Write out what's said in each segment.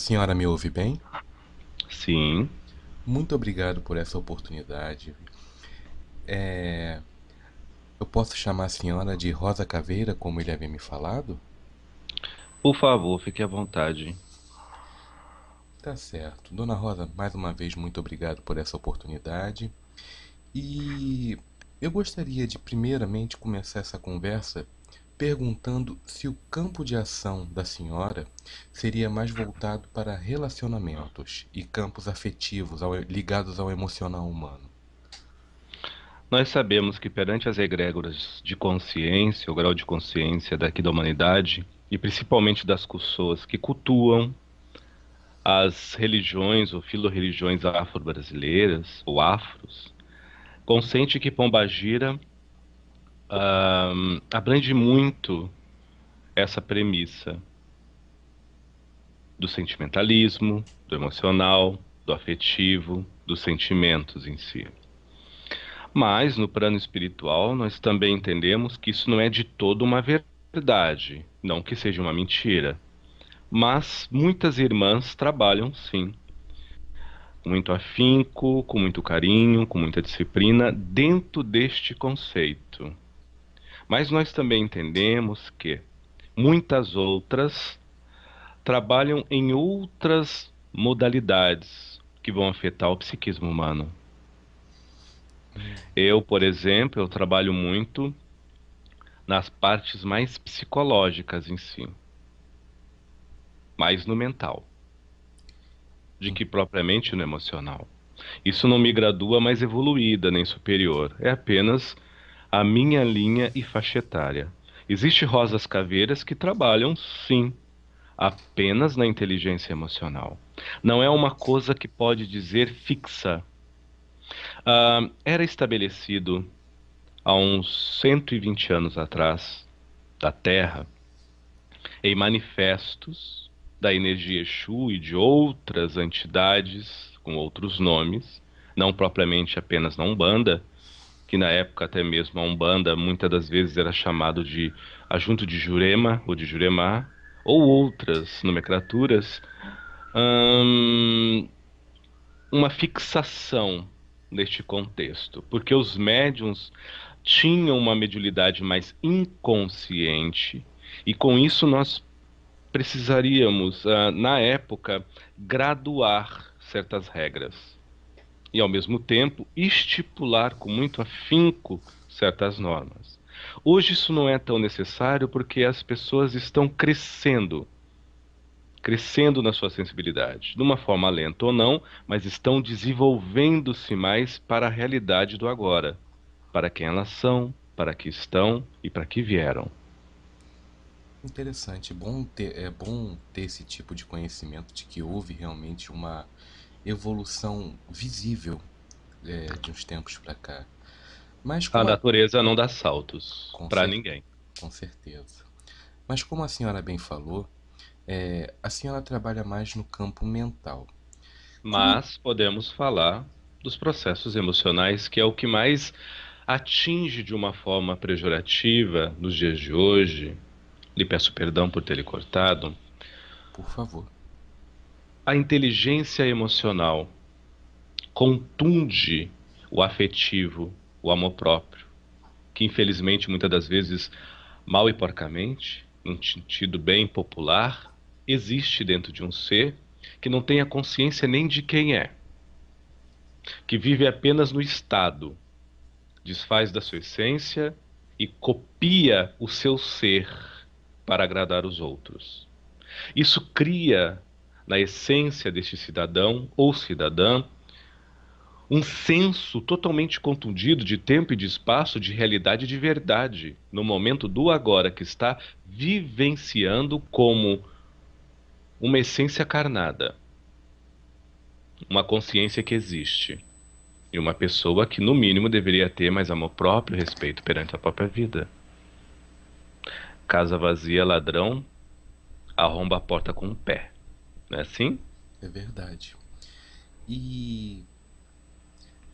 senhora me ouve bem? Sim. Muito obrigado por essa oportunidade. É... Eu posso chamar a senhora de Rosa Caveira, como ele havia me falado? Por favor, fique à vontade. Tá certo. Dona Rosa, mais uma vez, muito obrigado por essa oportunidade. E eu gostaria de, primeiramente, começar essa conversa perguntando se o campo de ação da senhora seria mais voltado para relacionamentos e campos afetivos ao, ligados ao emocional humano. Nós sabemos que perante as egrégoras de consciência, o grau de consciência daqui da humanidade, e principalmente das pessoas que cultuam as religiões ou filorreligiões afro-brasileiras ou afros, consente que Pombagira um, abrange muito essa premissa do sentimentalismo, do emocional, do afetivo, dos sentimentos em si. Mas no plano espiritual, nós também entendemos que isso não é de todo uma verdade, não que seja uma mentira. Mas muitas irmãs trabalham sim, com muito afinco, com muito carinho, com muita disciplina, dentro deste conceito. Mas nós também entendemos que muitas outras trabalham em outras modalidades que vão afetar o psiquismo humano. Eu, por exemplo, eu trabalho muito nas partes mais psicológicas em si, mais no mental, de que propriamente no emocional. Isso não me gradua mais evoluída nem superior, é apenas a minha linha e faixa etária. Existem rosas caveiras que trabalham, sim, apenas na inteligência emocional. Não é uma coisa que pode dizer fixa. Ah, era estabelecido há uns 120 anos atrás, da Terra, em manifestos da energia Exu e de outras entidades com outros nomes, não propriamente apenas na Umbanda, que na época até mesmo a Umbanda muitas das vezes era chamado de ajunto de Jurema ou de Juremá, ou outras nomenclaturas, hum, uma fixação neste contexto, porque os médiums tinham uma mediunidade mais inconsciente e com isso nós precisaríamos, ah, na época, graduar certas regras e, ao mesmo tempo, estipular com muito afinco certas normas. Hoje isso não é tão necessário porque as pessoas estão crescendo, crescendo na sua sensibilidade, de uma forma lenta ou não, mas estão desenvolvendo-se mais para a realidade do agora, para quem elas são, para que estão e para que vieram. Interessante, bom ter, é bom ter esse tipo de conhecimento de que houve realmente uma evolução visível é, de uns tempos para cá. Mas a, a natureza não dá saltos para ninguém. Com certeza. Mas como a senhora bem falou, é, a senhora trabalha mais no campo mental. Mas como... podemos falar dos processos emocionais, que é o que mais atinge de uma forma pejorativa nos dias de hoje. Lhe peço perdão por ter lhe cortado. Por favor a inteligência emocional contunde o afetivo, o amor próprio, que infelizmente muitas das vezes, mal e porcamente, num sentido bem popular, existe dentro de um ser que não tem a consciência nem de quem é, que vive apenas no estado, desfaz da sua essência e copia o seu ser para agradar os outros. Isso cria na essência deste cidadão ou cidadã, um senso totalmente contundido de tempo e de espaço, de realidade e de verdade, no momento do agora que está vivenciando como uma essência carnada, uma consciência que existe e uma pessoa que no mínimo deveria ter mais amor próprio, respeito perante a própria vida. Casa vazia, ladrão arromba a porta com o pé. Não é assim? É verdade. E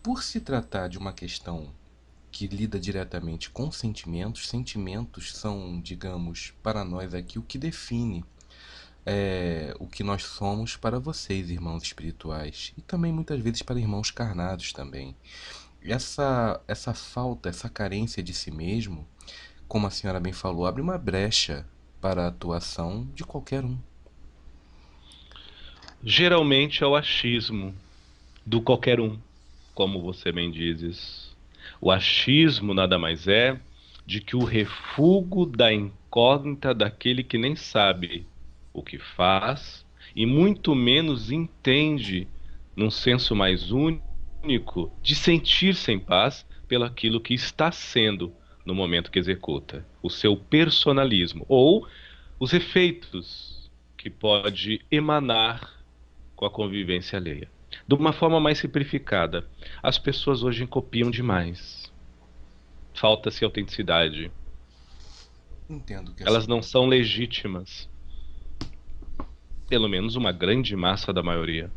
por se tratar de uma questão que lida diretamente com sentimentos, sentimentos são, digamos, para nós aqui o que define é, o que nós somos para vocês, irmãos espirituais, e também muitas vezes para irmãos carnados também. Essa, essa falta, essa carência de si mesmo, como a senhora bem falou, abre uma brecha para a atuação de qualquer um, geralmente é o achismo do qualquer um, como você bem dizes. O achismo nada mais é de que o refúgio da incógnita daquele que nem sabe o que faz e muito menos entende, num senso mais único, de sentir-se em paz pelo aquilo que está sendo no momento que executa, o seu personalismo ou os efeitos que pode emanar com a convivência alheia. De uma forma mais simplificada, as pessoas hoje copiam demais. Falta-se autenticidade. Entendo que Elas assim... não são legítimas. Pelo menos uma grande massa da maioria.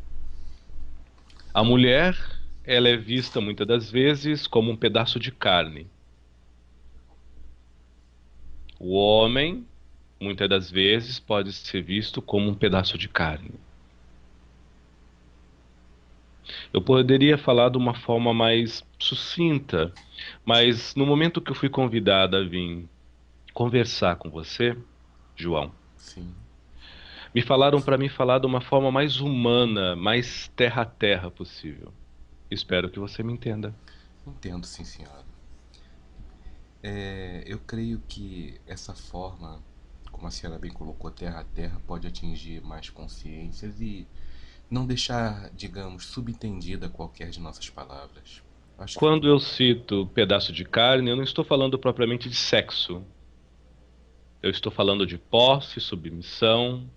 A mulher, ela é vista muitas das vezes como um pedaço de carne. O homem, muitas das vezes, pode ser visto como um pedaço de carne. Eu poderia falar de uma forma mais sucinta, mas no momento que eu fui convidada a vir conversar com você, João, Sim. me falaram para me falar de uma forma mais humana, mais terra a terra possível. Espero que você me entenda. Entendo, sim, senhora. É, eu creio que essa forma, como a senhora bem colocou, terra a terra, pode atingir mais consciências e não deixar, digamos, subentendida qualquer de nossas palavras. Acho Quando que... eu cito pedaço de carne, eu não estou falando propriamente de sexo. Eu estou falando de posse, submissão,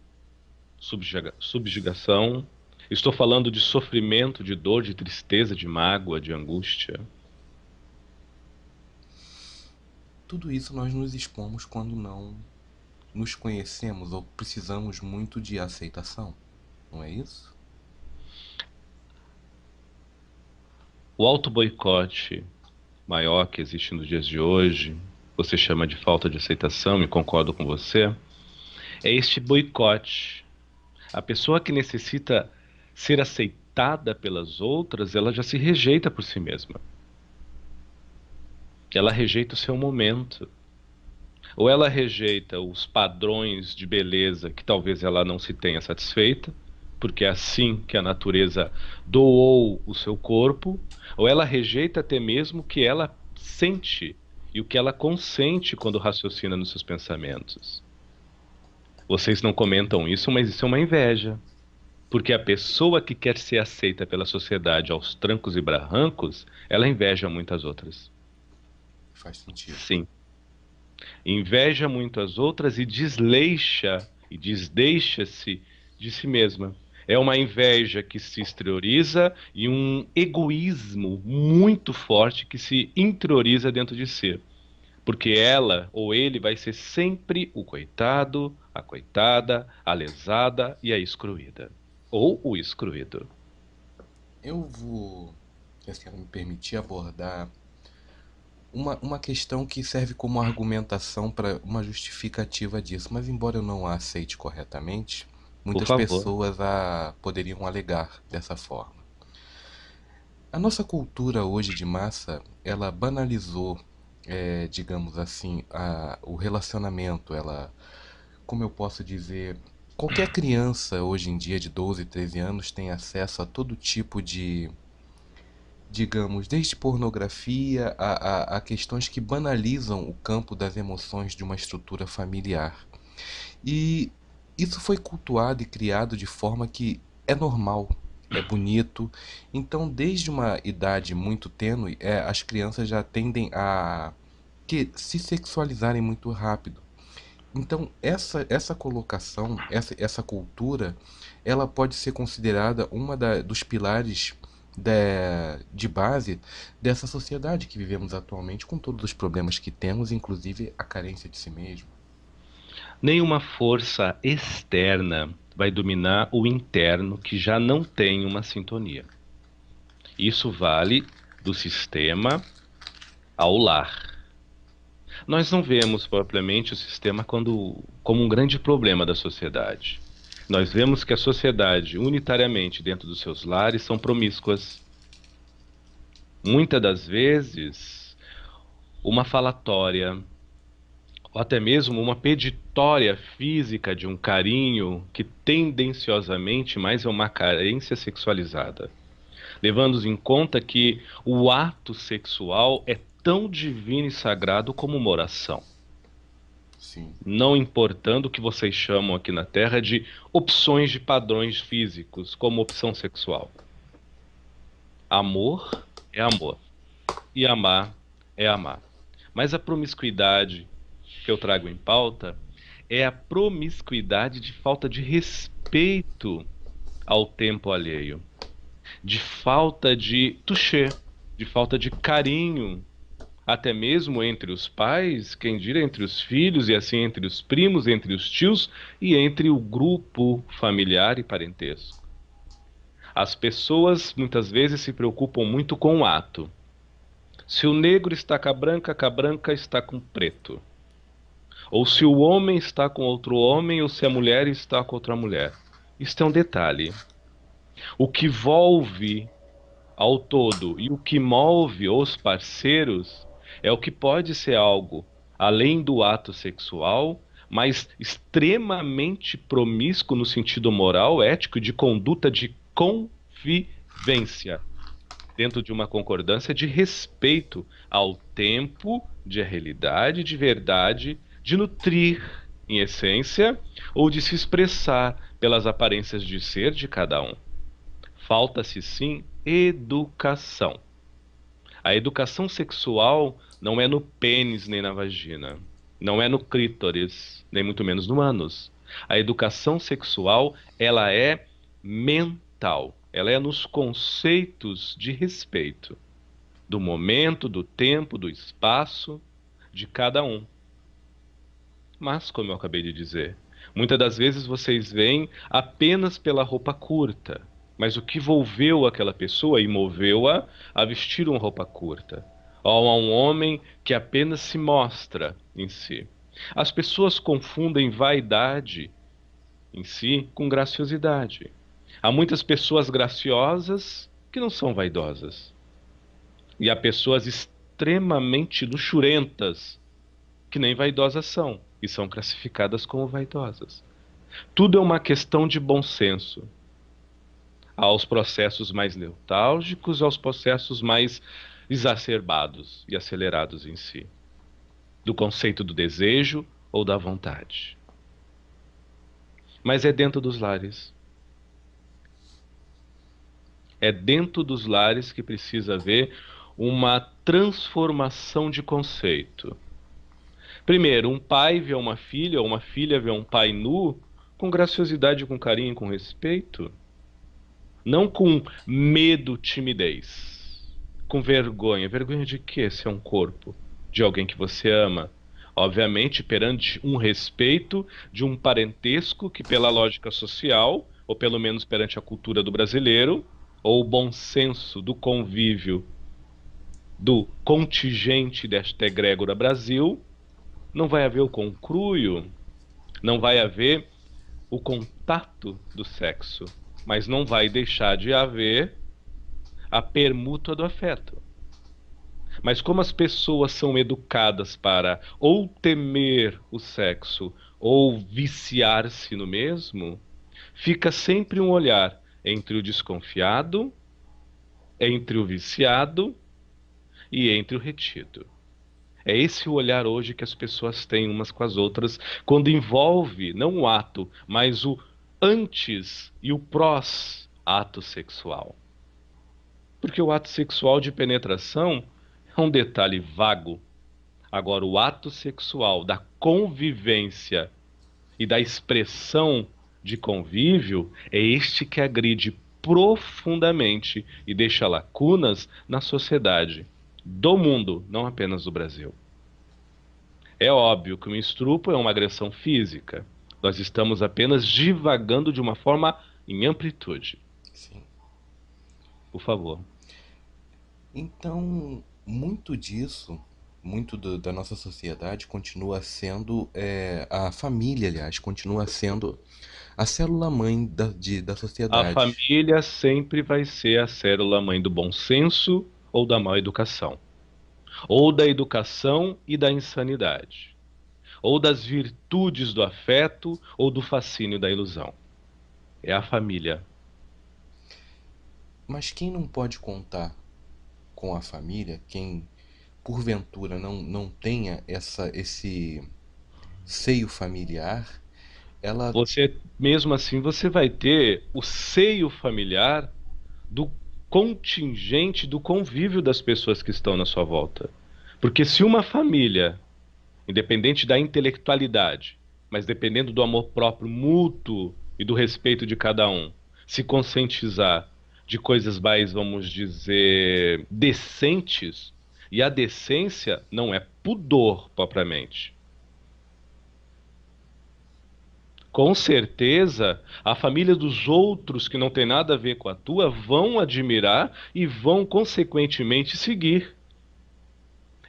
subjuga subjugação. Estou falando de sofrimento, de dor, de tristeza, de mágoa, de angústia. Tudo isso nós nos expomos quando não nos conhecemos ou precisamos muito de aceitação, não é isso? o auto-boicote maior que existe nos dias de hoje, você chama de falta de aceitação, e concordo com você, é este boicote. A pessoa que necessita ser aceitada pelas outras, ela já se rejeita por si mesma. Ela rejeita o seu momento. Ou ela rejeita os padrões de beleza que talvez ela não se tenha satisfeita, porque é assim que a natureza doou o seu corpo, ou ela rejeita até mesmo o que ela sente e o que ela consente quando raciocina nos seus pensamentos. Vocês não comentam isso, mas isso é uma inveja. Porque a pessoa que quer ser aceita pela sociedade aos trancos e barrancos, ela inveja muitas outras. Faz sentido. Sim. Inveja muitas outras e desleixa e desdeixa-se de si mesma. É uma inveja que se exterioriza e um egoísmo muito forte que se interioriza dentro de si. Porque ela ou ele vai ser sempre o coitado, a coitada, a lesada e a excluída. Ou o excluído. Eu vou, se me permitir, abordar uma, uma questão que serve como argumentação para uma justificativa disso, mas embora eu não a aceite corretamente, Muitas pessoas a poderiam alegar dessa forma. A nossa cultura hoje de massa, ela banalizou, é, digamos assim, a, o relacionamento. Ela, como eu posso dizer, qualquer criança hoje em dia de 12, 13 anos tem acesso a todo tipo de, digamos, desde pornografia a, a, a questões que banalizam o campo das emoções de uma estrutura familiar. E isso foi cultuado e criado de forma que é normal, é bonito. Então, desde uma idade muito tênue, é, as crianças já tendem a que se sexualizarem muito rápido. Então, essa, essa colocação, essa, essa cultura, ela pode ser considerada uma da, dos pilares de base dessa sociedade que vivemos atualmente, com todos os problemas que temos, inclusive a carência de si mesmo. Nenhuma força externa vai dominar o interno que já não tem uma sintonia. Isso vale do sistema ao lar. Nós não vemos propriamente o sistema quando, como um grande problema da sociedade. Nós vemos que a sociedade, unitariamente dentro dos seus lares, são promíscuas. Muitas das vezes, uma falatória ou até mesmo uma peditória física de um carinho que tendenciosamente mais é uma carência sexualizada, levando em conta que o ato sexual é tão divino e sagrado como uma oração. Sim. Não importando o que vocês chamam aqui na Terra de opções de padrões físicos, como opção sexual. Amor é amor. E amar é amar. Mas a promiscuidade, que eu trago em pauta é a promiscuidade de falta de respeito ao tempo alheio, de falta de toucher, de falta de carinho, até mesmo entre os pais, quem dirá entre os filhos e assim entre os primos, entre os tios e entre o grupo familiar e parentesco. As pessoas muitas vezes se preocupam muito com o ato. Se o negro está com a branca, a branca está com o preto ou se o homem está com outro homem, ou se a mulher está com outra mulher. Isto é um detalhe. O que volve ao todo e o que move os parceiros é o que pode ser algo além do ato sexual, mas extremamente promíscuo no sentido moral, ético de conduta de convivência, dentro de uma concordância de respeito ao tempo, de realidade, de verdade de nutrir, em essência, ou de se expressar pelas aparências de ser de cada um. Falta-se, sim, educação. A educação sexual não é no pênis nem na vagina, não é no clítoris, nem muito menos no ânus. A educação sexual, ela é mental. Ela é nos conceitos de respeito do momento, do tempo, do espaço de cada um mas como eu acabei de dizer, muitas das vezes vocês veem apenas pela roupa curta, mas o que envolveu aquela pessoa e moveu-a a vestir uma roupa curta, ou a um homem que apenas se mostra em si. As pessoas confundem vaidade em si com graciosidade. Há muitas pessoas graciosas que não são vaidosas. E há pessoas extremamente luxurentas que nem vaidosas são e são classificadas como vaidosas. Tudo é uma questão de bom senso. Aos processos mais neutálgicos, aos processos mais exacerbados e acelerados em si, do conceito do desejo ou da vontade. Mas é dentro dos lares. É dentro dos lares que precisa haver uma transformação de conceito Primeiro, um pai vê uma filha, ou uma filha vê um pai nu, com graciosidade, com carinho, com respeito. Não com medo, timidez. Com vergonha. Vergonha de quê? Se é um corpo de alguém que você ama. Obviamente, perante um respeito de um parentesco que, pela lógica social, ou pelo menos perante a cultura do brasileiro, ou o bom senso do convívio do contingente desta egrégora Brasil, não vai haver o concruio, não vai haver o contato do sexo, mas não vai deixar de haver a permuta do afeto. Mas como as pessoas são educadas para ou temer o sexo ou viciar-se no mesmo, fica sempre um olhar entre o desconfiado, entre o viciado e entre o retido. É esse o olhar hoje que as pessoas têm umas com as outras quando envolve não o ato, mas o antes e o prós ato sexual. Porque o ato sexual de penetração é um detalhe vago. Agora, o ato sexual da convivência e da expressão de convívio é este que agride profundamente e deixa lacunas na sociedade do mundo, não apenas do Brasil. É óbvio que o estrupo é uma agressão física. Nós estamos apenas divagando de uma forma em amplitude. Sim. Por favor. Então, muito disso, muito do, da nossa sociedade continua sendo, é, a família, aliás, continua sendo a célula mãe da, de, da sociedade. A família sempre vai ser a célula mãe do bom senso ou da má educação, ou da educação e da insanidade, ou das virtudes do afeto ou do fascínio da ilusão. É a família. Mas quem não pode contar com a família, quem porventura não, não tenha essa, esse seio familiar, ela. Você, mesmo assim, você vai ter o seio familiar do contingente do convívio das pessoas que estão na sua volta. Porque se uma família, independente da intelectualidade, mas dependendo do amor próprio mútuo e do respeito de cada um, se conscientizar de coisas mais, vamos dizer, decentes, e a decência não é pudor propriamente. com certeza a família dos outros que não tem nada a ver com a tua vão admirar e vão consequentemente seguir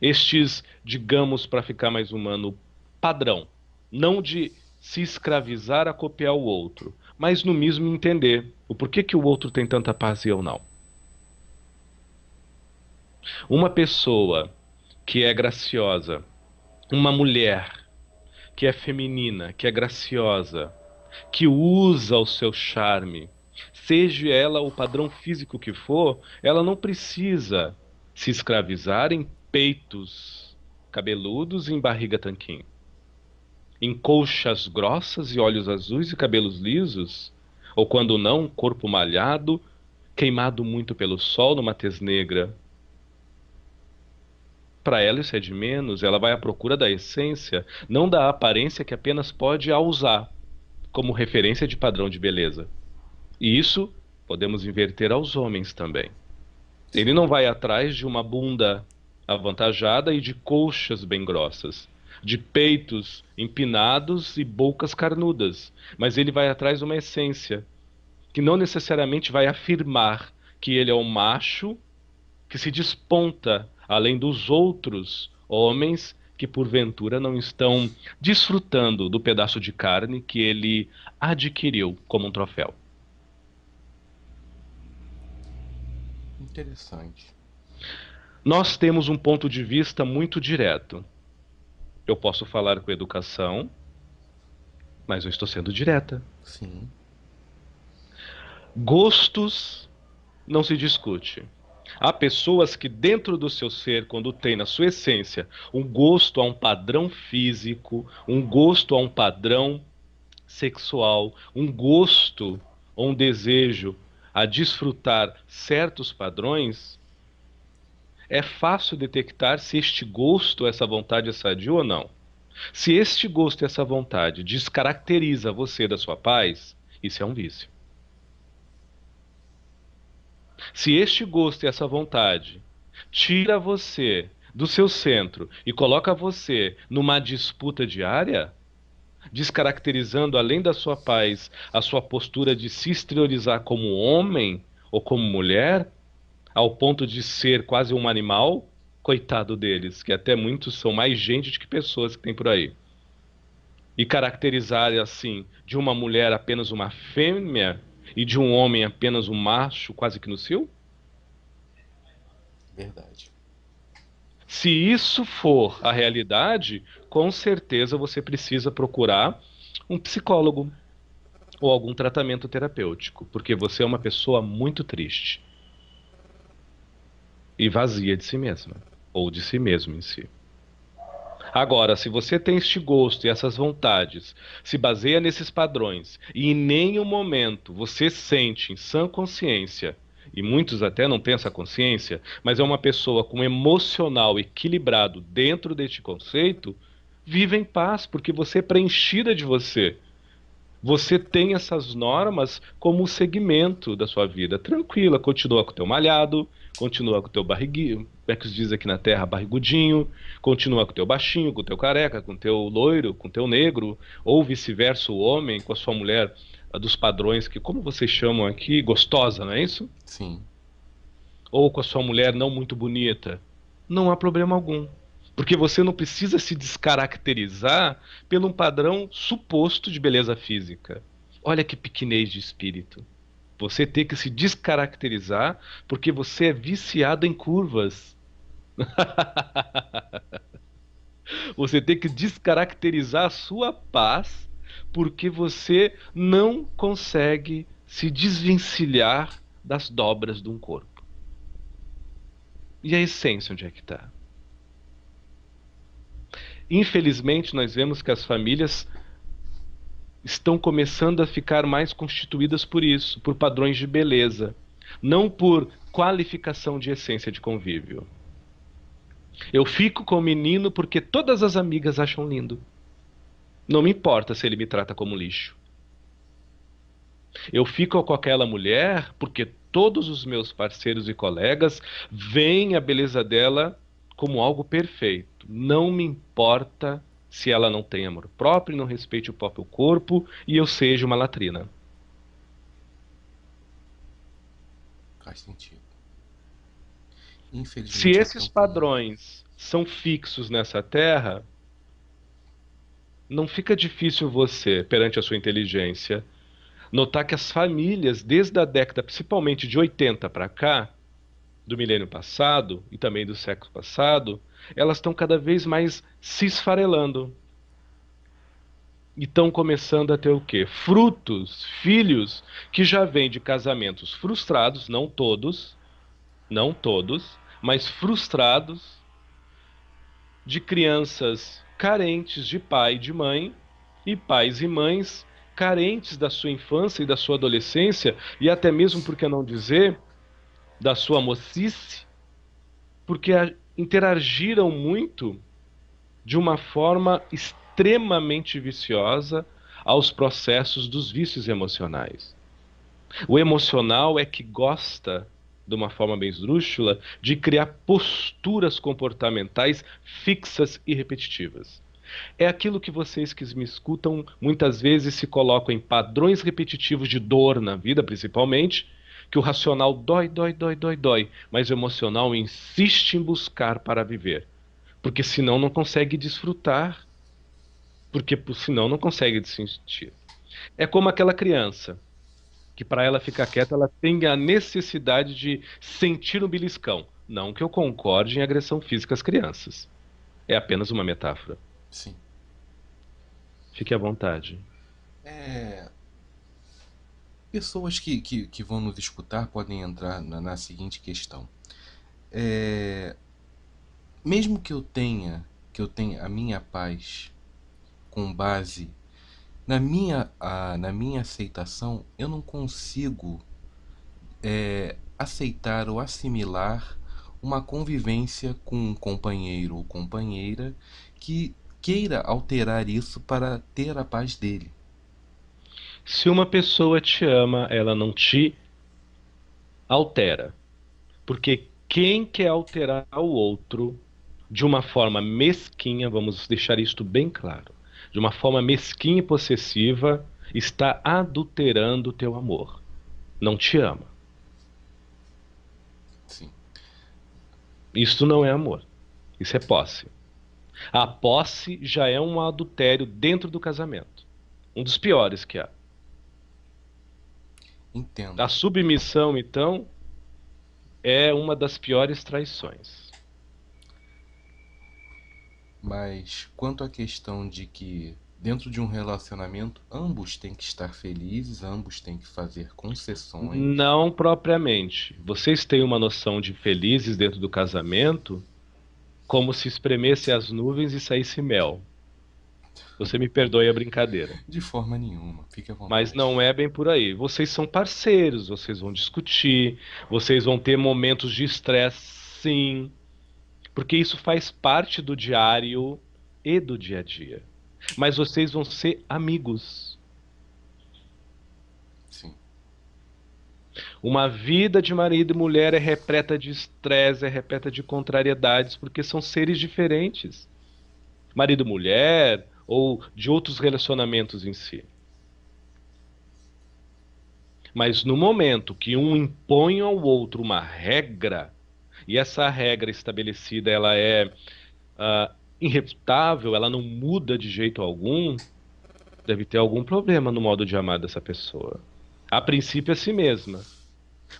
estes, digamos, para ficar mais humano, padrão, não de se escravizar a copiar o outro, mas no mesmo entender o porquê que o outro tem tanta paz e eu não. Uma pessoa que é graciosa, uma mulher que é feminina, que é graciosa, que usa o seu charme, seja ela o padrão físico que for, ela não precisa se escravizar em peitos cabeludos e em barriga tanquinho. Em colchas grossas e olhos azuis e cabelos lisos, ou quando não, corpo malhado, queimado muito pelo sol numa tez negra, para ela isso é de menos, ela vai à procura da essência, não da aparência que apenas pode a usar como referência de padrão de beleza. E isso podemos inverter aos homens também. Ele não vai atrás de uma bunda avantajada e de colchas bem grossas, de peitos empinados e bocas carnudas, mas ele vai atrás de uma essência que não necessariamente vai afirmar que ele é um macho que se desponta além dos outros homens que porventura não estão desfrutando do pedaço de carne que ele adquiriu como um troféu. Interessante. Nós temos um ponto de vista muito direto. Eu posso falar com educação, mas eu estou sendo direta. Sim. Gostos não se discute. Há pessoas que, dentro do seu ser, quando tem na sua essência um gosto a um padrão físico, um gosto a um padrão sexual, um gosto ou um desejo a desfrutar certos padrões, é fácil detectar se este gosto, essa vontade é sadio ou não. Se este gosto, e essa vontade descaracteriza você da sua paz, isso é um vício. Se este gosto e essa vontade tira você do seu centro e coloca você numa disputa diária, descaracterizando além da sua paz a sua postura de se exteriorizar como homem ou como mulher, ao ponto de ser quase um animal, coitado deles, que até muitos são mais gente do que pessoas que tem por aí. E caracterizar assim de uma mulher apenas uma fêmea e de um homem apenas um macho, quase que no seu? Verdade. Se isso for a realidade, com certeza você precisa procurar um psicólogo ou algum tratamento terapêutico, porque você é uma pessoa muito triste e vazia de si mesma ou de si mesmo em si. Agora, se você tem este gosto e essas vontades, se baseia nesses padrões e em nenhum momento você sente em sã consciência, e muitos até não têm essa consciência, mas é uma pessoa com um emocional equilibrado dentro deste conceito, vive em paz, porque você é preenchida de você. Você tem essas normas como segmento da sua vida. Tranquila, continua com o teu malhado, Continua com o teu barriguinho, é que se diz aqui na Terra, barrigudinho. Continua com o teu baixinho, com o teu careca, com o teu loiro, com o teu negro. Ou vice-versa, o homem com a sua mulher dos padrões, que como vocês chamam aqui, gostosa, não é isso? Sim. Ou com a sua mulher não muito bonita. Não há problema algum. Porque você não precisa se descaracterizar pelo um padrão suposto de beleza física. Olha que pequenez de espírito. Você ter que se descaracterizar porque você é viciado em curvas. você tem que descaracterizar a sua paz porque você não consegue se desvencilhar das dobras de um corpo. E a essência onde é que está? Infelizmente, nós vemos que as famílias estão começando a ficar mais constituídas por isso, por padrões de beleza, não por qualificação de essência de convívio. Eu fico com o menino porque todas as amigas acham lindo. Não me importa se ele me trata como lixo. Eu fico com aquela mulher porque todos os meus parceiros e colegas veem a beleza dela como algo perfeito. Não me importa se ela não tem amor próprio, não respeite o próprio corpo e eu seja uma latrina. Faz sentido. Infelizmente, se esses padrões são fixos nessa terra, não fica difícil você, perante a sua inteligência, notar que as famílias, desde a década, principalmente de 80 para cá, do milênio passado e também do século passado, elas estão cada vez mais se esfarelando. E estão começando a ter o quê? Frutos, filhos que já vêm de casamentos frustrados, não todos, não todos, mas frustrados, de crianças carentes de pai e de mãe, e pais e mães carentes da sua infância e da sua adolescência, e até mesmo, por que não dizer, da sua mocice, porque interagiram muito de uma forma extremamente viciosa aos processos dos vícios emocionais. O emocional é que gosta, de uma forma bem esdrúxula, de criar posturas comportamentais fixas e repetitivas. É aquilo que vocês que me escutam muitas vezes se colocam em padrões repetitivos de dor na vida, principalmente, que o racional dói, dói, dói, dói, dói, mas o emocional insiste em buscar para viver. Porque senão não consegue desfrutar. Porque senão não consegue sentir. É como aquela criança que para ela ficar quieta, ela tem a necessidade de sentir um beliscão. Não que eu concorde em agressão física às crianças. É apenas uma metáfora. Sim. Fique à vontade. É, Pessoas que, que, que, vão nos escutar podem entrar na, na seguinte questão. É, mesmo que eu tenha que eu tenha a minha paz com base na minha, a, na minha aceitação, eu não consigo é, aceitar ou assimilar uma convivência com um companheiro ou companheira que queira alterar isso para ter a paz dele. Se uma pessoa te ama, ela não te altera. Porque quem quer alterar o outro de uma forma mesquinha, vamos deixar isto bem claro, de uma forma mesquinha e possessiva, está adulterando o teu amor. Não te ama. Sim. Isso não é amor. Isso é posse. A posse já é um adultério dentro do casamento. Um dos piores que há. Entendo. A submissão, então, é uma das piores traições. Mas quanto à questão de que dentro de um relacionamento ambos têm que estar felizes, ambos têm que fazer concessões. Não propriamente. Vocês têm uma noção de felizes dentro do casamento como se espremesse as nuvens e saísse mel. Você me perdoe a brincadeira. De forma nenhuma, fique à vontade. Mas não é bem por aí. Vocês são parceiros, vocês vão discutir, vocês vão ter momentos de estresse, sim. Porque isso faz parte do diário e do dia a dia. Mas vocês vão ser amigos. Sim. Uma vida de marido e mulher é repleta de estresse, é repleta de contrariedades, porque são seres diferentes. Marido e mulher, ou de outros relacionamentos em si. Mas no momento que um impõe ao outro uma regra, e essa regra estabelecida ela é uh, irrefutável, ela não muda de jeito algum, deve ter algum problema no modo de amar dessa pessoa. A princípio é a si mesma.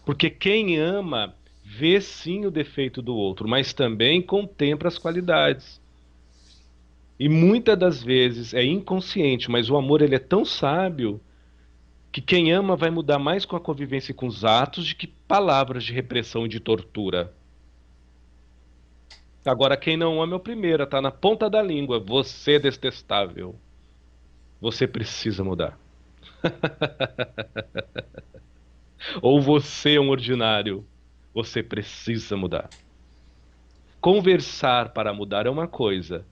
Porque quem ama vê sim o defeito do outro, mas também contempla as qualidades. E muitas das vezes é inconsciente, mas o amor ele é tão sábio que quem ama vai mudar mais com a convivência e com os atos de que palavras de repressão e de tortura. Agora, quem não ama é o primeiro, tá na ponta da língua. Você é detestável. Você precisa mudar. Ou você é um ordinário. Você precisa mudar. Conversar para mudar é uma coisa,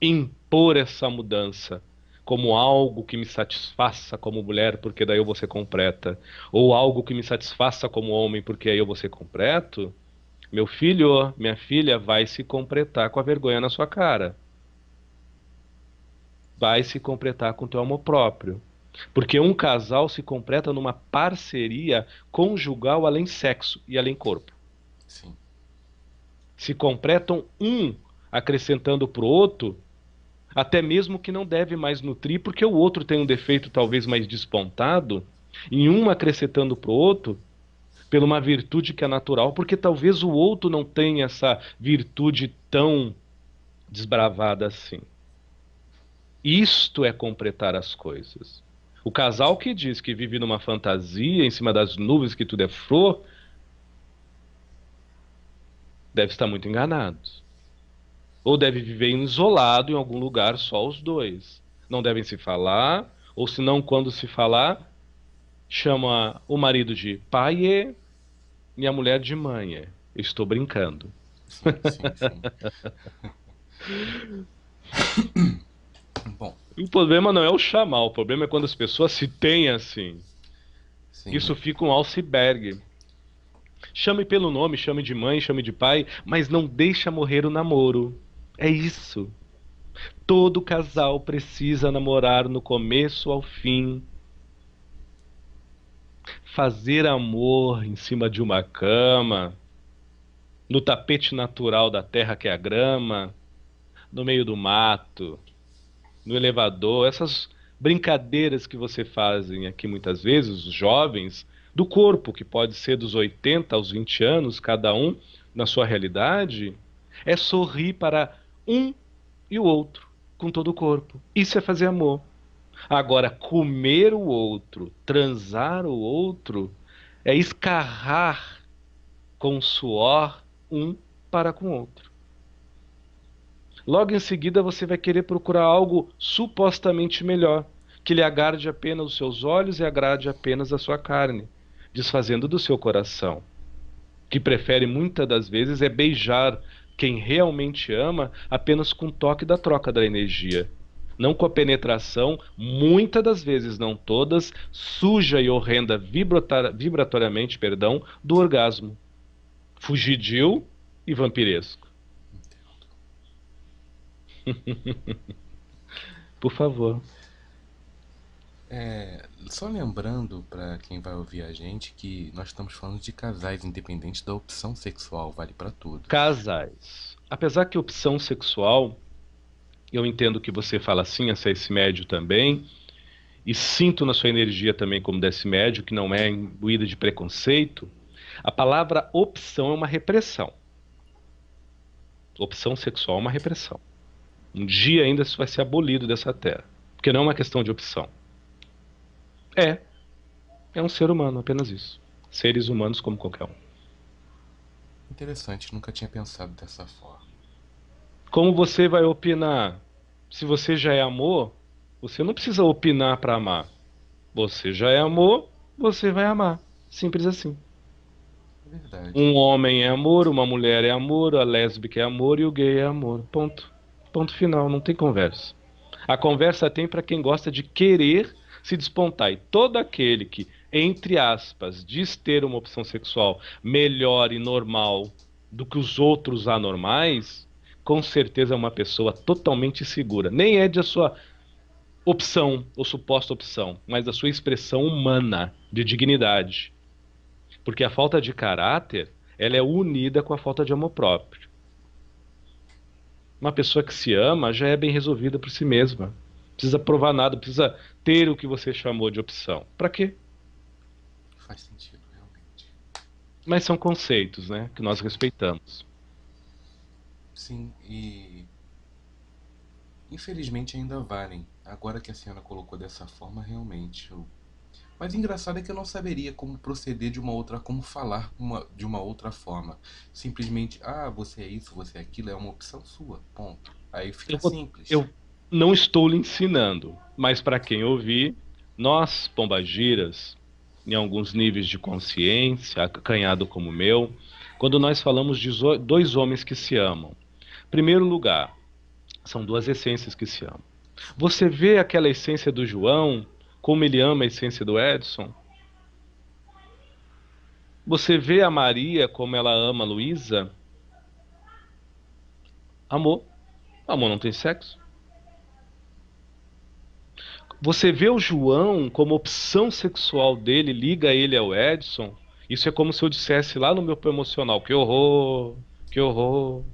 impor essa mudança como algo que me satisfaça como mulher, porque daí eu vou ser completa, ou algo que me satisfaça como homem, porque aí eu vou ser completo, meu filho, minha filha vai se completar com a vergonha na sua cara. Vai se completar com o teu amor próprio. Porque um casal se completa numa parceria conjugal além sexo e além corpo. Sim. Se completam um acrescentando pro outro até mesmo que não deve mais nutrir, porque o outro tem um defeito talvez mais despontado, em um acrescentando para o outro, pela uma virtude que é natural, porque talvez o outro não tenha essa virtude tão desbravada assim. Isto é completar as coisas. O casal que diz que vive numa fantasia, em cima das nuvens, que tudo é flor, deve estar muito enganado. Ou deve viver isolado em algum lugar, só os dois. Não devem se falar, ou se não, quando se falar, chama o marido de pai e a mulher de mãe. Estou brincando. Sim, sim, sim. Bom. O problema não é o chamar, o problema é quando as pessoas se têm assim. Sim. Isso fica um iceberg. Chame pelo nome, chame de mãe, chame de pai, mas não deixa morrer o namoro. É isso. Todo casal precisa namorar no começo ao fim. Fazer amor em cima de uma cama, no tapete natural da terra que é a grama, no meio do mato, no elevador, essas brincadeiras que você fazem aqui muitas vezes, os jovens, do corpo, que pode ser dos 80 aos 20 anos, cada um na sua realidade, é sorrir para um e o outro com todo o corpo. Isso é fazer amor. Agora, comer o outro, transar o outro, é escarrar com suor um para com o outro. Logo em seguida, você vai querer procurar algo supostamente melhor, que lhe agrade apenas os seus olhos e agrade apenas a sua carne, desfazendo do seu coração, que prefere muitas das vezes é beijar quem realmente ama apenas com o toque da troca da energia. Não com a penetração, muitas das vezes, não todas, suja e horrenda vibratoriamente perdão, do orgasmo. Fugidil e vampiresco. Por favor. É, só lembrando para quem vai ouvir a gente que nós estamos falando de casais, independente da opção sexual, vale para tudo. Casais. Apesar que opção sexual, eu entendo que você fala assim, a esse médio também, e sinto na sua energia também como desse médio, que não é imbuída de preconceito, a palavra opção é uma repressão. Opção sexual é uma repressão. Um dia ainda isso vai ser abolido dessa terra, porque não é uma questão de opção é. É um ser humano, apenas isso. Seres humanos como qualquer um. Interessante, nunca tinha pensado dessa forma. Como você vai opinar? Se você já é amor, você não precisa opinar para amar. Você já é amor, você vai amar. Simples assim. É verdade. Um homem é amor, uma mulher é amor, a lésbica é amor e o gay é amor. Ponto. Ponto final, não tem conversa. A conversa tem para quem gosta de querer se despontar. E todo aquele que, entre aspas, diz ter uma opção sexual melhor e normal do que os outros anormais, com certeza é uma pessoa totalmente segura. Nem é de sua opção ou suposta opção, mas da sua expressão humana de dignidade. Porque a falta de caráter, ela é unida com a falta de amor próprio. Uma pessoa que se ama já é bem resolvida por si mesma precisa provar nada, precisa ter o que você chamou de opção. Para quê? Faz sentido, realmente. Mas são conceitos, né? Que nós respeitamos. Sim, e. Infelizmente ainda valem. Agora que a senhora colocou dessa forma, realmente. Eu... Mas engraçado é que eu não saberia como proceder de uma outra, como falar uma, de uma outra forma. Simplesmente, ah, você é isso, você é aquilo, é uma opção sua. Ponto. Aí fica eu vou, simples. Eu não estou lhe ensinando, mas para quem ouvir, nós, pombagiras, em alguns níveis de consciência, acanhado como o meu, quando nós falamos de dois homens que se amam. Primeiro lugar, são duas essências que se amam. Você vê aquela essência do João, como ele ama a essência do Edson? Você vê a Maria como ela ama a Luísa? Amor. Amor não tem sexo. Você vê o João como opção sexual dele, liga ele ao Edson. Isso é como se eu dissesse lá no meu emocional: que horror, que horror.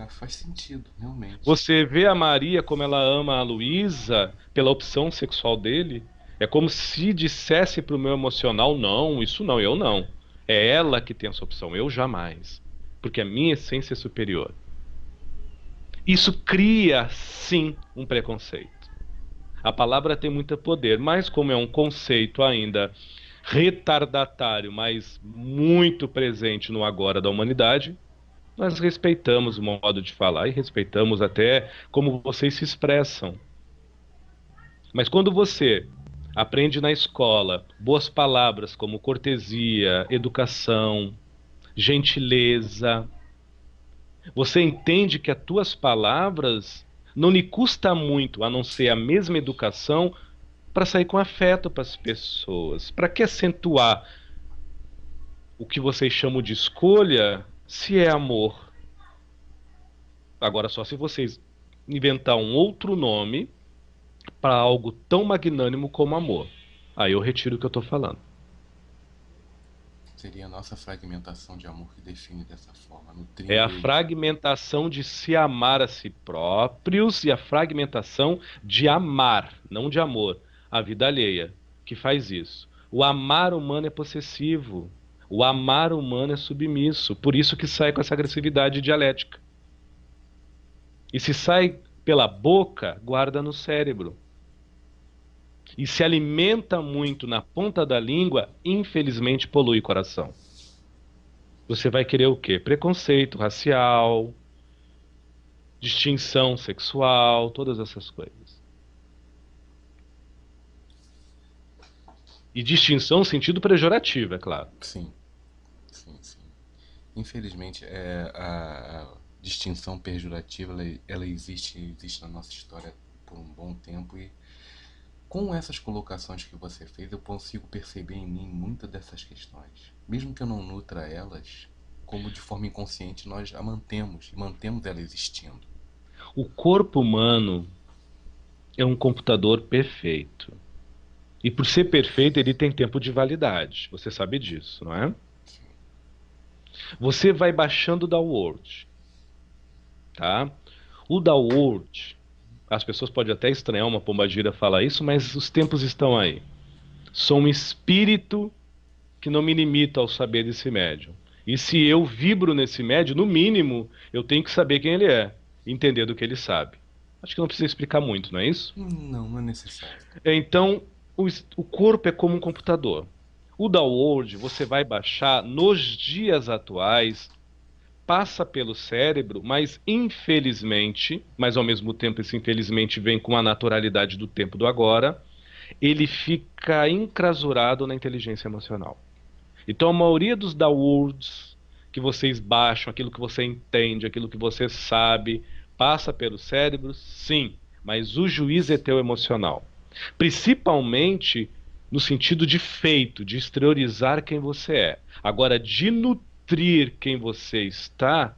Ah, faz sentido, realmente. Você vê a Maria como ela ama a Luísa pela opção sexual dele. É como se dissesse pro meu emocional: não, isso não, eu não. É ela que tem essa opção, eu jamais. Porque a minha essência é superior. Isso cria, sim, um preconceito. A palavra tem muito poder, mas como é um conceito ainda retardatário, mas muito presente no agora da humanidade, nós respeitamos o modo de falar e respeitamos até como vocês se expressam. Mas quando você aprende na escola boas palavras como cortesia, educação, gentileza, você entende que as tuas palavras não lhe custa muito a não ser a mesma educação para sair com afeto para as pessoas. Para que acentuar o que vocês chamam de escolha se é amor? Agora, só se vocês inventar um outro nome para algo tão magnânimo como amor. Aí eu retiro o que eu estou falando. Seria a nossa fragmentação de amor que define dessa forma. é a fragmentação de se amar a si próprios e a fragmentação de amar, não de amor, a vida alheia, que faz isso. O amar humano é possessivo. O amar humano é submisso. Por isso que sai com essa agressividade dialética. E se sai pela boca, guarda no cérebro e se alimenta muito na ponta da língua, infelizmente polui o coração. Você vai querer o quê? Preconceito racial, distinção sexual, todas essas coisas. E distinção no sentido pejorativo, é claro. Sim. Sim, sim. Infelizmente, é, a, a distinção pejorativa ela, ela, existe existe na nossa história por um bom tempo e com essas colocações que você fez, eu consigo perceber em mim muitas dessas questões. Mesmo que eu não nutra elas, como de forma inconsciente nós a mantemos, mantemos ela existindo. O corpo humano é um computador perfeito. E por ser perfeito, ele tem tempo de validade. Você sabe disso, não é? Sim. Você vai baixando o download, tá? O download as pessoas podem até estranhar uma pombagira falar isso, mas os tempos estão aí. Sou um espírito que não me limita ao saber desse médium. E se eu vibro nesse médium, no mínimo, eu tenho que saber quem ele é, entender do que ele sabe. Acho que não precisa explicar muito, não é isso? Não, não é necessário. Então, o, o corpo é como um computador. O download você vai baixar nos dias atuais, passa pelo cérebro, mas infelizmente, mas ao mesmo tempo esse infelizmente vem com a naturalidade do tempo do agora, ele fica encrasurado na inteligência emocional. Então a maioria dos downloads que vocês baixam, aquilo que você entende, aquilo que você sabe, passa pelo cérebro, sim, mas o juiz é teu emocional. Principalmente no sentido de feito, de exteriorizar quem você é. Agora, de nutrir nutrir quem você está,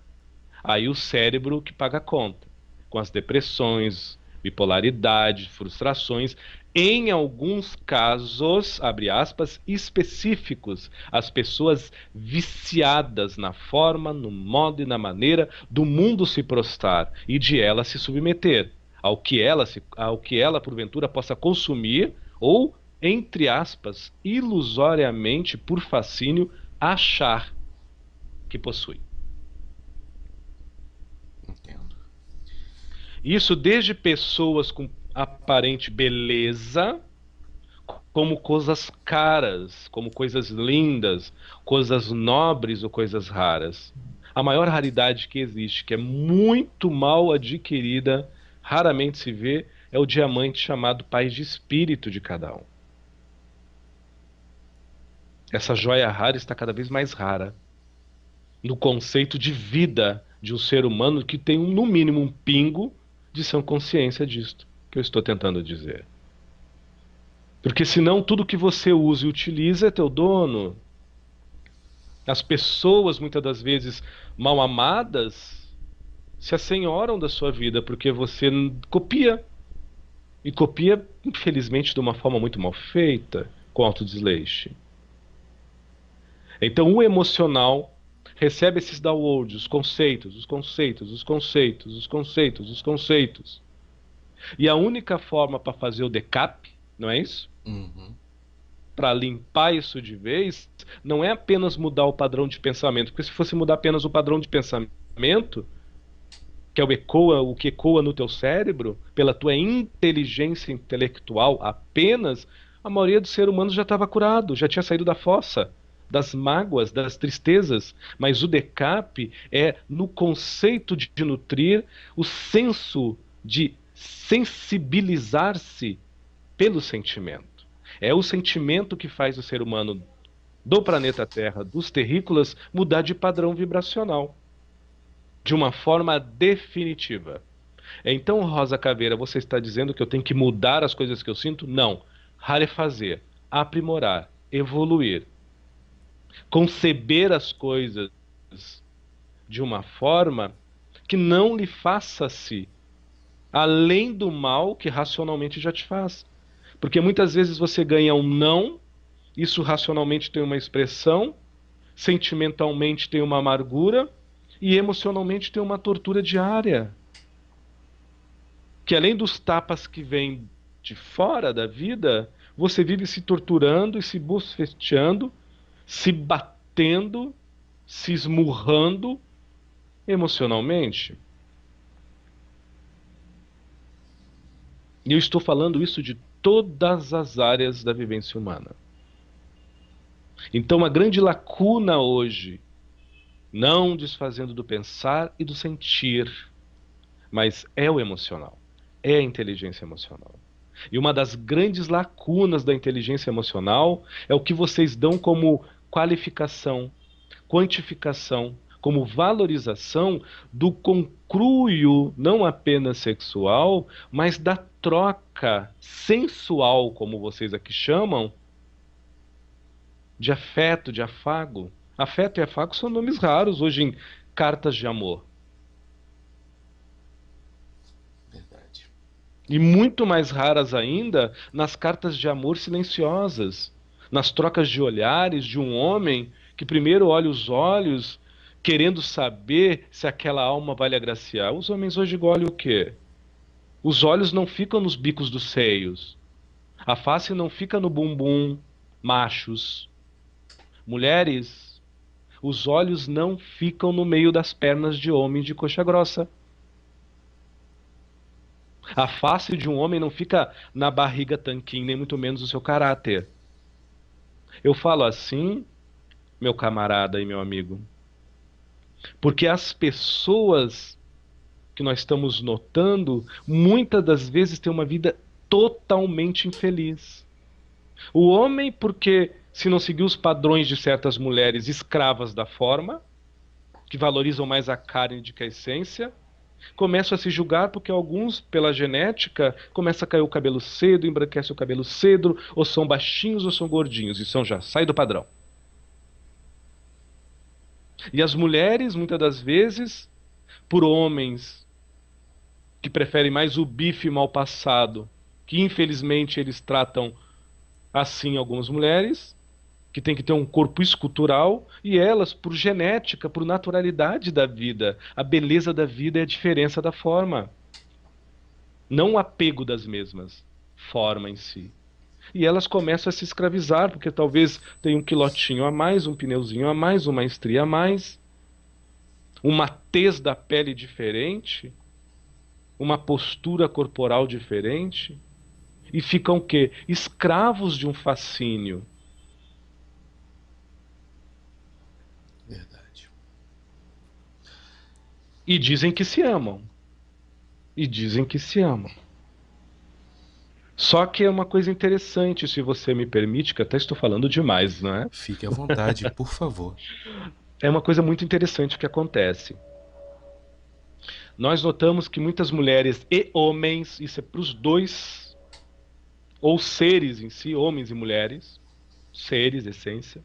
aí o cérebro que paga a conta. Com as depressões, bipolaridade, frustrações, em alguns casos, abre aspas, específicos, as pessoas viciadas na forma, no modo e na maneira do mundo se prostrar e de ela se submeter ao que ela, se, ao que ela porventura possa consumir ou, entre aspas, ilusoriamente por fascínio, achar que possui. Entendo. Isso desde pessoas com aparente beleza, como coisas caras, como coisas lindas, coisas nobres ou coisas raras. A maior raridade que existe, que é muito mal adquirida, raramente se vê, é o diamante chamado Pai de espírito de cada um. Essa joia rara está cada vez mais rara no conceito de vida de um ser humano que tem, no mínimo, um pingo de sã consciência disto que eu estou tentando dizer. Porque senão tudo que você usa e utiliza é teu dono. As pessoas, muitas das vezes mal amadas, se assenhoram da sua vida porque você copia. E copia, infelizmente, de uma forma muito mal feita, com autodesleixo. Então, o emocional recebe esses downloads, os conceitos, os conceitos, os conceitos, os conceitos, os conceitos. E a única forma para fazer o decap, não é isso? Uhum. Para limpar isso de vez, não é apenas mudar o padrão de pensamento, porque se fosse mudar apenas o padrão de pensamento, que é o ecoa, o que ecoa no teu cérebro, pela tua inteligência intelectual apenas, a maioria dos seres humanos já estava curado, já tinha saído da fossa das mágoas, das tristezas, mas o decap é no conceito de nutrir o senso de sensibilizar-se pelo sentimento. É o sentimento que faz o ser humano do planeta Terra, dos terrícolas, mudar de padrão vibracional de uma forma definitiva. Então, Rosa Caveira, você está dizendo que eu tenho que mudar as coisas que eu sinto? Não. Rarefazer, aprimorar, evoluir, conceber as coisas de uma forma que não lhe faça-se além do mal que racionalmente já te faz. Porque muitas vezes você ganha um não, isso racionalmente tem uma expressão, sentimentalmente tem uma amargura e emocionalmente tem uma tortura diária. Que além dos tapas que vêm de fora da vida, você vive se torturando e se bufeteando se batendo, se esmurrando emocionalmente. E eu estou falando isso de todas as áreas da vivência humana. Então, a grande lacuna hoje, não desfazendo do pensar e do sentir, mas é o emocional, é a inteligência emocional. E uma das grandes lacunas da inteligência emocional é o que vocês dão como qualificação, quantificação, como valorização do concruio não apenas sexual, mas da troca sensual, como vocês aqui chamam, de afeto, de afago. Afeto e afago são nomes raros hoje em cartas de amor. Verdade. E muito mais raras ainda nas cartas de amor silenciosas nas trocas de olhares de um homem que primeiro olha os olhos, querendo saber se aquela alma vale agraciar. Os homens hoje olham o quê? Os olhos não ficam nos bicos dos seios. A face não fica no bumbum, machos. Mulheres, os olhos não ficam no meio das pernas de homem de coxa grossa. A face de um homem não fica na barriga tanquinha, nem muito menos o seu caráter. Eu falo assim, meu camarada e meu amigo, porque as pessoas que nós estamos notando, muitas das vezes têm uma vida totalmente infeliz. O homem, porque se não seguir os padrões de certas mulheres escravas da forma, que valorizam mais a carne do que a essência, começam a se julgar porque alguns, pela genética, começa a cair o cabelo cedo, embranquece o cabelo cedo, ou são baixinhos ou são gordinhos, e são já, sai do padrão. E as mulheres, muitas das vezes, por homens que preferem mais o bife mal passado, que infelizmente eles tratam assim algumas mulheres, que tem que ter um corpo escultural, e elas, por genética, por naturalidade da vida. A beleza da vida é a diferença da forma. Não o apego das mesmas, forma em si. E elas começam a se escravizar, porque talvez tem um quilotinho a mais, um pneuzinho a mais, uma estria a mais, uma tez da pele diferente, uma postura corporal diferente. E ficam o quê? Escravos de um fascínio E dizem que se amam. E dizem que se amam. Só que é uma coisa interessante, se você me permite, que até estou falando demais, não é? Fique à vontade, por favor. É uma coisa muito interessante que acontece. Nós notamos que muitas mulheres e homens, isso é para os dois, ou seres em si, homens e mulheres, seres, essência,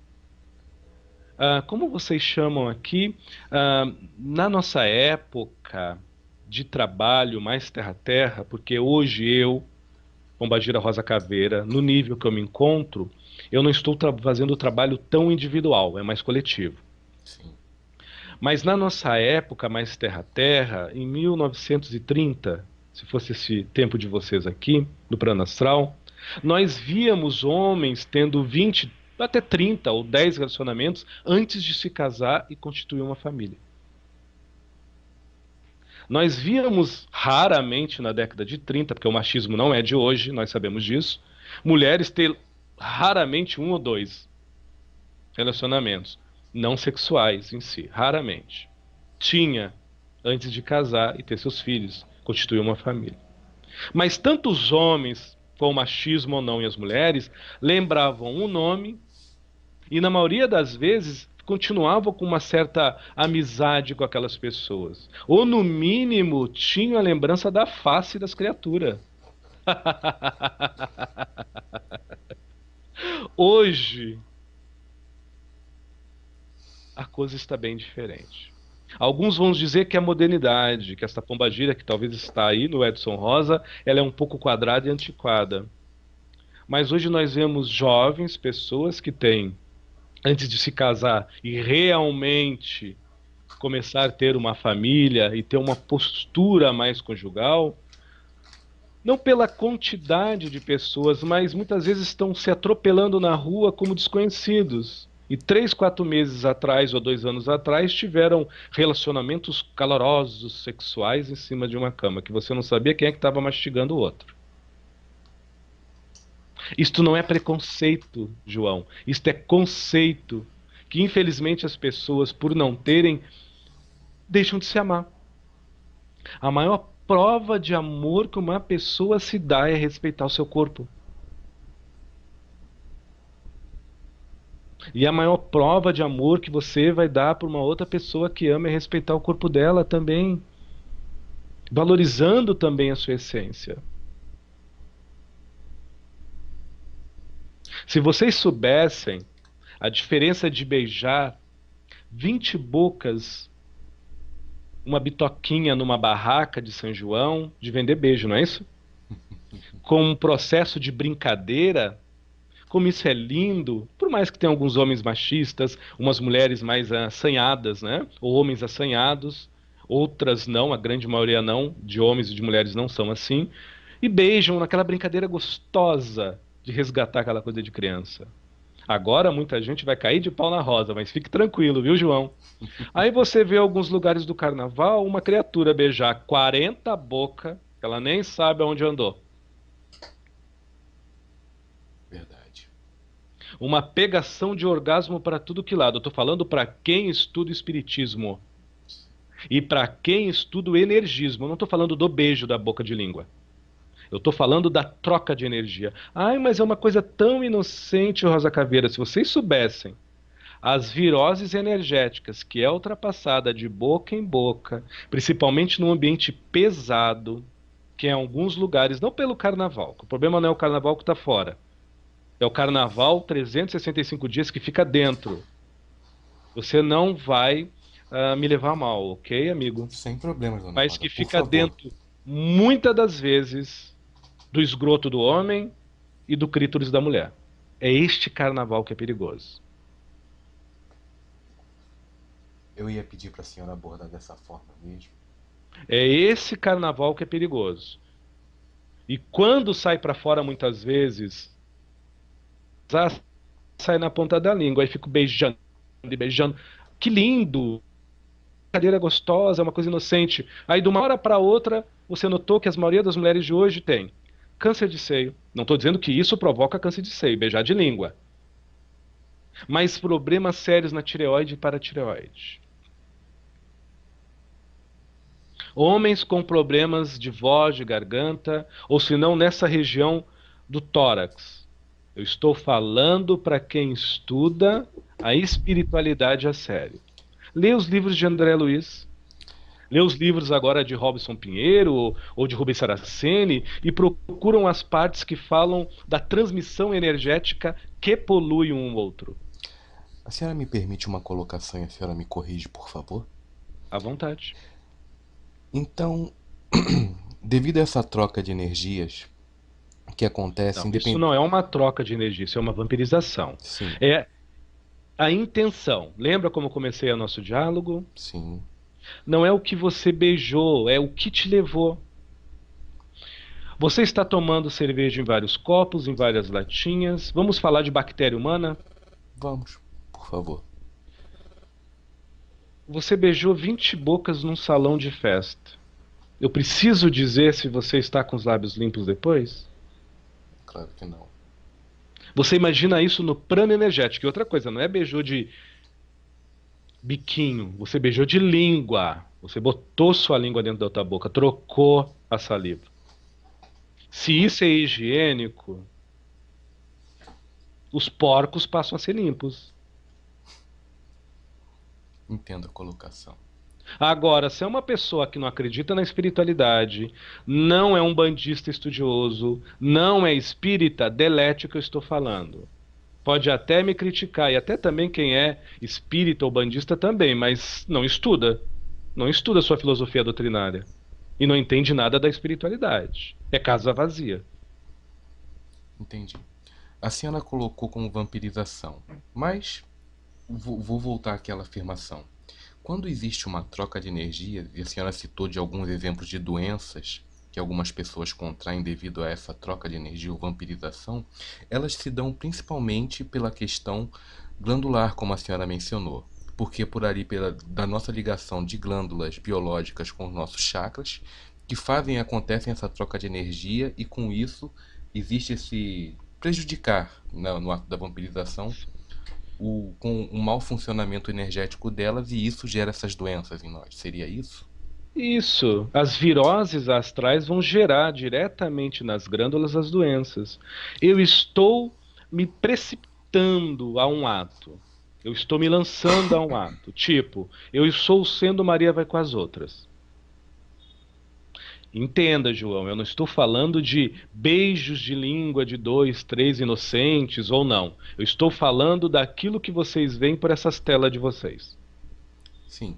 Uh, como vocês chamam aqui, uh, na nossa época de trabalho mais terra-terra, porque hoje eu, Pombagira Rosa Caveira, no nível que eu me encontro, eu não estou fazendo o trabalho tão individual, é mais coletivo. Sim. Mas na nossa época mais terra-terra, em 1930, se fosse esse tempo de vocês aqui, do Pranastral, nós víamos homens tendo 20, até 30 ou 10 relacionamentos antes de se casar e constituir uma família. Nós víamos raramente na década de 30, porque o machismo não é de hoje, nós sabemos disso, mulheres ter raramente um ou dois relacionamentos, não sexuais em si, raramente. Tinha antes de casar e ter seus filhos, constituir uma família. Mas tanto os homens, com machismo ou não, e as mulheres, lembravam o nome e na maioria das vezes continuava com uma certa amizade com aquelas pessoas. Ou no mínimo tinha a lembrança da face das criaturas. Hoje a coisa está bem diferente. Alguns vão dizer que a modernidade, que essa pombagira que talvez está aí no Edson Rosa, ela é um pouco quadrada e antiquada. Mas hoje nós vemos jovens, pessoas que têm antes de se casar e realmente começar a ter uma família e ter uma postura mais conjugal, não pela quantidade de pessoas, mas muitas vezes estão se atropelando na rua como desconhecidos. E três, quatro meses atrás ou dois anos atrás tiveram relacionamentos calorosos sexuais em cima de uma cama, que você não sabia quem é que estava mastigando o outro. Isto não é preconceito, João. Isto é conceito que infelizmente as pessoas, por não terem, deixam de se amar. A maior prova de amor que uma pessoa se dá é respeitar o seu corpo. E a maior prova de amor que você vai dar para uma outra pessoa que ama é respeitar o corpo dela também, valorizando também a sua essência. Se vocês soubessem a diferença de beijar 20 bocas, uma bitoquinha numa barraca de São João, de vender beijo, não é isso? Com um processo de brincadeira, como isso é lindo, por mais que tenha alguns homens machistas, umas mulheres mais assanhadas, né? Ou homens assanhados, outras não, a grande maioria não, de homens e de mulheres não são assim, e beijam naquela brincadeira gostosa, de resgatar aquela coisa de criança. Agora muita gente vai cair de pau na rosa, mas fique tranquilo, viu, João? Aí você vê alguns lugares do carnaval uma criatura beijar 40 boca, que ela nem sabe aonde andou. Verdade. Uma pegação de orgasmo para tudo que lado. Eu tô falando para quem estuda espiritismo. E para quem estuda energismo, eu não tô falando do beijo da boca de língua. Eu estou falando da troca de energia. Ai, mas é uma coisa tão inocente, Rosa Caveira. Se vocês soubessem as viroses energéticas que é ultrapassada de boca em boca, principalmente num ambiente pesado, que é em alguns lugares, não pelo carnaval, o problema não é o carnaval que está fora, é o carnaval 365 dias que fica dentro. Você não vai uh, me levar mal, ok, amigo? Sem problemas, dona Mas que fica dentro, muitas das vezes, do esgroto do homem e do crítoris da mulher. É este carnaval que é perigoso. Eu ia pedir para a senhora abordar dessa forma mesmo. É esse carnaval que é perigoso. E quando sai para fora muitas vezes, sai na ponta da língua, aí fico beijando e beijando. Que lindo! Cadeira gostosa, é uma coisa inocente. Aí de uma hora para outra, você notou que as maioria das mulheres de hoje tem câncer de seio. Não estou dizendo que isso provoca câncer de seio, beijar de língua. Mas problemas sérios na tireoide e paratireoide. Homens com problemas de voz, de garganta, ou se não nessa região do tórax. Eu estou falando para quem estuda a espiritualidade a sério. Lê os livros de André Luiz, lê os livros agora de Robson Pinheiro ou de Rubens Saraceni e procuram as partes que falam da transmissão energética que polui um ou outro. A senhora me permite uma colocação e a senhora me corrige, por favor? À vontade. Então, devido a essa troca de energias que acontece... Não, independ... Isso não é uma troca de energia, isso é uma vampirização. Sim. É a intenção. Lembra como comecei o nosso diálogo? Sim não é o que você beijou, é o que te levou. Você está tomando cerveja em vários copos, em várias latinhas. Vamos falar de bactéria humana? Vamos, por favor. Você beijou 20 bocas num salão de festa. Eu preciso dizer se você está com os lábios limpos depois? Claro que não. Você imagina isso no plano energético. E outra coisa, não é beijou de biquinho, você beijou de língua, você botou sua língua dentro da outra boca, trocou a saliva. Se isso é higiênico, os porcos passam a ser limpos. Entendo a colocação. Agora, se é uma pessoa que não acredita na espiritualidade, não é um bandista estudioso, não é espírita, delete o que eu estou falando pode até me criticar, e até também quem é espírita ou bandista também, mas não estuda. Não estuda sua filosofia doutrinária. E não entende nada da espiritualidade. É casa vazia. Entendi. A senhora colocou como vampirização, mas vou, vou voltar àquela afirmação. Quando existe uma troca de energia e a senhora citou de alguns exemplos de doenças, que algumas pessoas contraem devido a essa troca de energia ou vampirização, elas se dão principalmente pela questão glandular, como a senhora mencionou. Porque por ali, pela, da nossa ligação de glândulas biológicas com os nossos chakras, que fazem e acontecem essa troca de energia, e com isso existe esse prejudicar na, no ato da vampirização o, com o mau funcionamento energético delas, e isso gera essas doenças em nós. Seria isso? Isso. As viroses astrais vão gerar diretamente nas glândulas as doenças. Eu estou me precipitando a um ato. Eu estou me lançando a um ato. Tipo, eu estou sendo Maria vai com as outras. Entenda, João, eu não estou falando de beijos de língua de dois, três inocentes ou não. Eu estou falando daquilo que vocês veem por essas telas de vocês. Sim.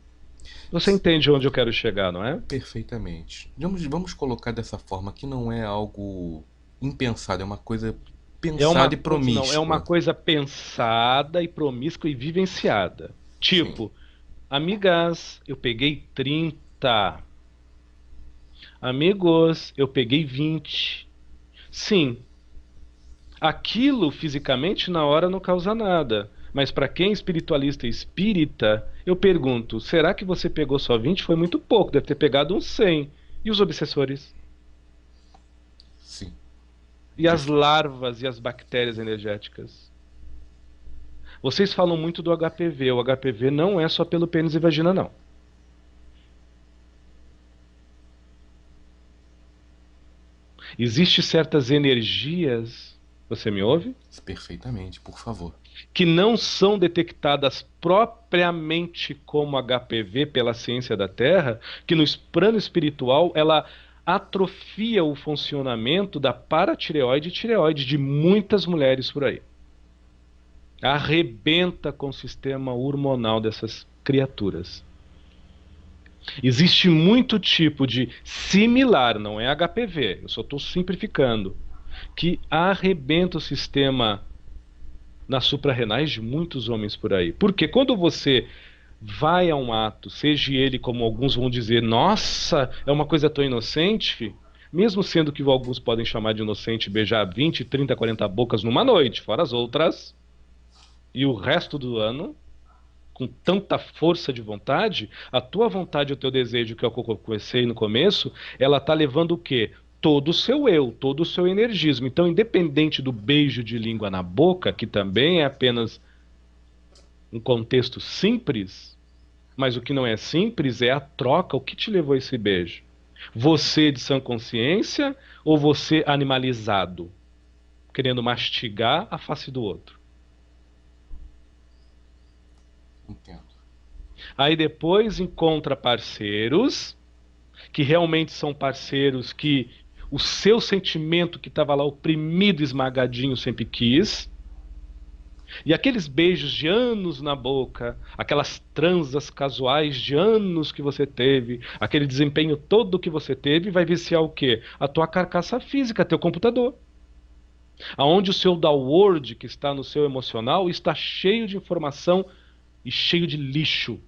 Você entende onde eu quero chegar, não é? Perfeitamente. Vamos, vamos colocar dessa forma que não é algo impensado, é uma coisa pensada é uma, e promíscua. Não, é uma coisa pensada e promíscua e vivenciada. Tipo, Sim. amigas, eu peguei 30. Amigos, eu peguei 20. Sim. Aquilo fisicamente na hora não causa nada, mas para quem é espiritualista e espírita, eu pergunto, será que você pegou só 20? Foi muito pouco, deve ter pegado uns 100. E os obsessores? Sim. E as larvas e as bactérias energéticas? Vocês falam muito do HPV. O HPV não é só pelo pênis e vagina, não. Existem certas energias. Você me ouve? Perfeitamente, por favor que não são detectadas propriamente como HPV pela ciência da Terra, que no plano espiritual ela atrofia o funcionamento da paratireoide e tireoide de muitas mulheres por aí. Arrebenta com o sistema hormonal dessas criaturas. Existe muito tipo de similar, não é HPV, eu só estou simplificando, que arrebenta o sistema nas suprarrenais de muitos homens por aí. Porque quando você vai a um ato, seja ele como alguns vão dizer, nossa, é uma coisa tão inocente, mesmo sendo que alguns podem chamar de inocente beijar 20, 30, 40 bocas numa noite, fora as outras, e o resto do ano, com tanta força de vontade, a tua vontade o teu desejo que é eu comecei no começo, ela tá levando o quê? todo o seu eu, todo o seu energismo. Então, independente do beijo de língua na boca, que também é apenas um contexto simples, mas o que não é simples é a troca, o que te levou a esse beijo. Você de sã consciência ou você animalizado, querendo mastigar a face do outro? Entendo. Aí depois encontra parceiros que realmente são parceiros que o seu sentimento que estava lá oprimido, esmagadinho, sempre quis. E aqueles beijos de anos na boca, aquelas transas casuais de anos que você teve, aquele desempenho todo que você teve, vai viciar o quê? A tua carcaça física, teu computador. Aonde o seu download que está no seu emocional está cheio de informação e cheio de lixo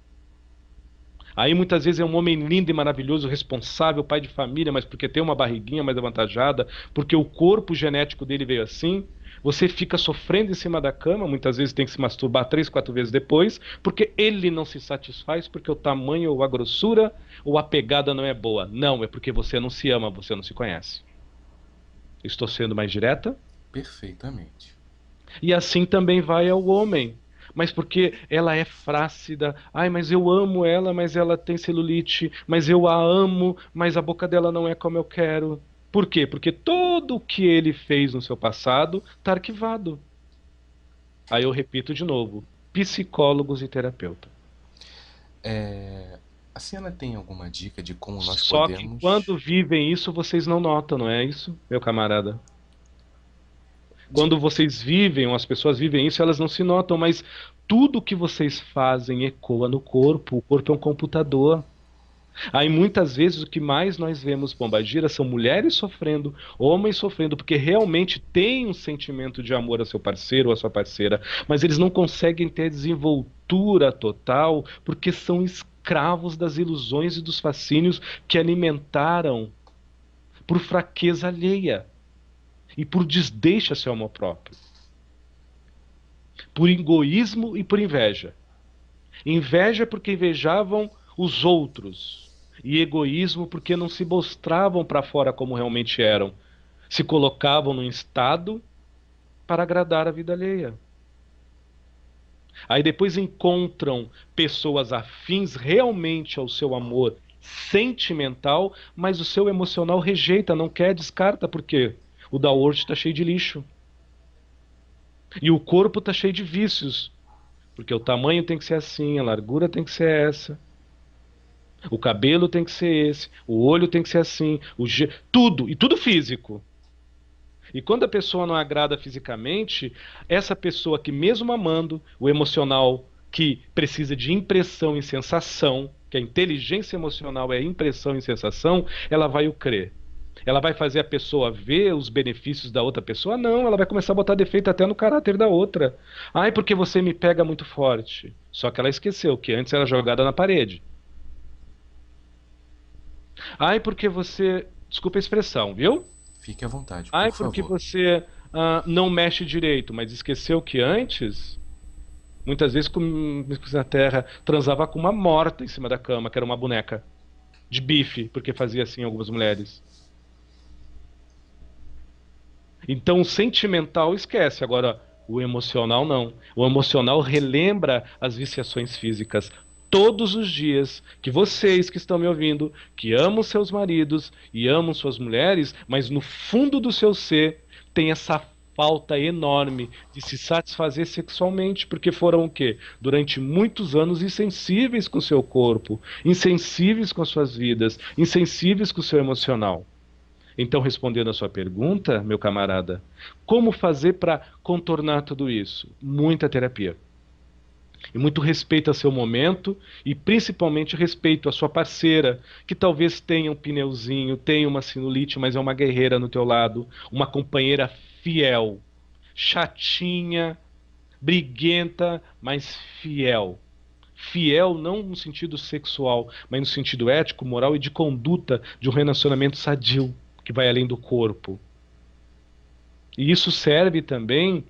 Aí muitas vezes é um homem lindo e maravilhoso, responsável, pai de família, mas porque tem uma barriguinha mais avantajada, porque o corpo genético dele veio assim. Você fica sofrendo em cima da cama, muitas vezes tem que se masturbar três, quatro vezes depois, porque ele não se satisfaz, porque o tamanho ou a grossura ou a pegada não é boa. Não, é porque você não se ama, você não se conhece. Estou sendo mais direta? Perfeitamente. E assim também vai ao homem mas porque ela é frácida? Ai, mas eu amo ela, mas ela tem celulite, mas eu a amo, mas a boca dela não é como eu quero. Por quê? Porque tudo o que ele fez no seu passado está arquivado. Aí eu repito de novo: psicólogos e terapeuta. É, a cena tem alguma dica de como nós Só podemos. Só que quando vivem isso, vocês não notam, não é isso, meu camarada? Quando vocês vivem, as pessoas vivem isso, elas não se notam, mas tudo que vocês fazem ecoa no corpo. O corpo é um computador. Aí muitas vezes o que mais nós vemos Pombagira são mulheres sofrendo, homens sofrendo, porque realmente têm um sentimento de amor a seu parceiro ou a sua parceira, mas eles não conseguem ter desenvoltura total porque são escravos das ilusões e dos fascínios que alimentaram por fraqueza alheia e por desdeixo a seu amor próprio, por egoísmo e por inveja. Inveja porque invejavam os outros, e egoísmo porque não se mostravam para fora como realmente eram, se colocavam num estado para agradar a vida alheia. Aí depois encontram pessoas afins realmente ao seu amor sentimental, mas o seu emocional rejeita, não quer, descarta, por quê? O da download está cheio de lixo. E o corpo está cheio de vícios. Porque o tamanho tem que ser assim, a largura tem que ser essa. O cabelo tem que ser esse, o olho tem que ser assim, o ge... tudo, e tudo físico. E quando a pessoa não agrada fisicamente, essa pessoa que mesmo amando, o emocional que precisa de impressão e sensação, que a inteligência emocional é impressão e sensação, ela vai o crer ela vai fazer a pessoa ver os benefícios da outra pessoa? Não, ela vai começar a botar defeito até no caráter da outra. Ai, porque você me pega muito forte. Só que ela esqueceu que antes era jogada na parede. Ai, porque você. Desculpa a expressão, viu? Fique à vontade. Por Ai, favor. porque você ah, não mexe direito, mas esqueceu que antes muitas vezes com, na terra transava com uma morta em cima da cama, que era uma boneca de bife, porque fazia assim algumas mulheres. Então, o sentimental esquece. Agora, o emocional não. O emocional relembra as viciações físicas todos os dias que vocês que estão me ouvindo, que amam seus maridos e amam suas mulheres, mas no fundo do seu ser tem essa falta enorme de se satisfazer sexualmente, porque foram o quê? Durante muitos anos insensíveis com seu corpo, insensíveis com suas vidas, insensíveis com seu emocional. Então, respondendo a sua pergunta, meu camarada, como fazer para contornar tudo isso? Muita terapia. E muito respeito a seu momento e principalmente respeito à sua parceira, que talvez tenha um pneuzinho, tenha uma sinulite, mas é uma guerreira no teu lado, uma companheira fiel, chatinha, briguenta, mas fiel. Fiel não no sentido sexual, mas no sentido ético, moral e de conduta de um relacionamento sadio que vai além do corpo. E isso serve também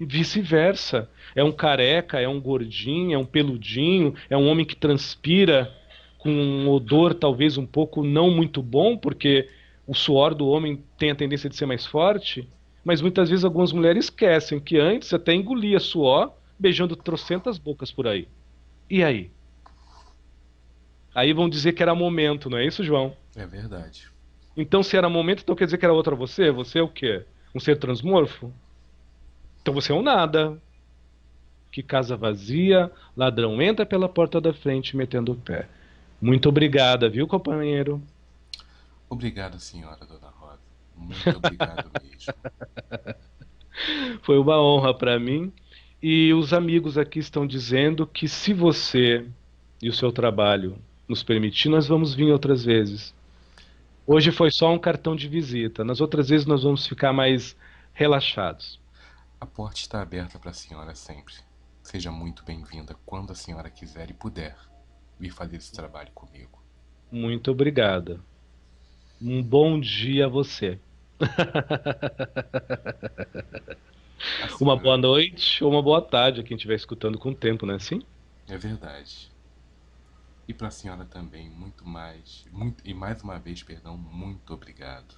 e vice-versa. É um careca, é um gordinho, é um peludinho, é um homem que transpira com um odor talvez um pouco não muito bom, porque o suor do homem tem a tendência de ser mais forte. Mas muitas vezes algumas mulheres esquecem que antes até engolia suor beijando trocentas bocas por aí. E aí? Aí vão dizer que era momento, não é isso, João? É verdade. Então, se era momento, então quer dizer que era outra você? Você é o quê? Um ser transmorfo? Então você é um nada. Que casa vazia, ladrão entra pela porta da frente metendo o pé. Muito obrigada, viu, companheiro? Obrigado, senhora Dona Rosa. Muito obrigado mesmo. Foi uma honra para mim. E os amigos aqui estão dizendo que se você e o seu trabalho nos permitir, nós vamos vir outras vezes. Hoje foi só um cartão de visita. Nas outras vezes nós vamos ficar mais relaxados. A porta está aberta para a senhora sempre. Seja muito bem-vinda quando a senhora quiser e puder vir fazer esse trabalho comigo. Muito obrigada. Um bom dia a você. Uma boa noite ou uma boa tarde a quem estiver escutando com o tempo, não é assim? É verdade. E para a senhora também, muito mais. Muito, e mais uma vez, perdão, muito obrigado.